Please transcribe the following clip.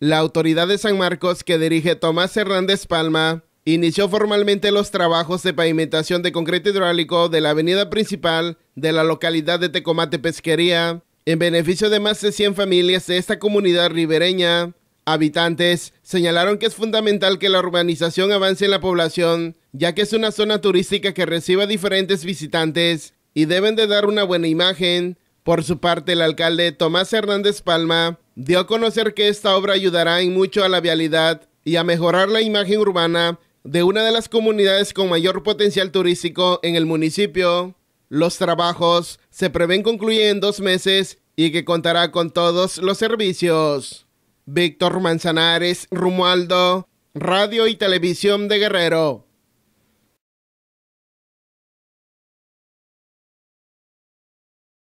La autoridad de San Marcos, que dirige Tomás Hernández Palma, inició formalmente los trabajos de pavimentación de concreto hidráulico de la avenida principal de la localidad de Tecomate Pesquería, en beneficio de más de 100 familias de esta comunidad ribereña. Habitantes señalaron que es fundamental que la urbanización avance en la población, ya que es una zona turística que recibe diferentes visitantes y deben de dar una buena imagen. Por su parte, el alcalde Tomás Hernández Palma dio a conocer que esta obra ayudará en mucho a la vialidad y a mejorar la imagen urbana de una de las comunidades con mayor potencial turístico en el municipio. Los trabajos se prevén concluir en dos meses y que contará con todos los servicios. Víctor Manzanares Rumualdo, Radio y Televisión de Guerrero.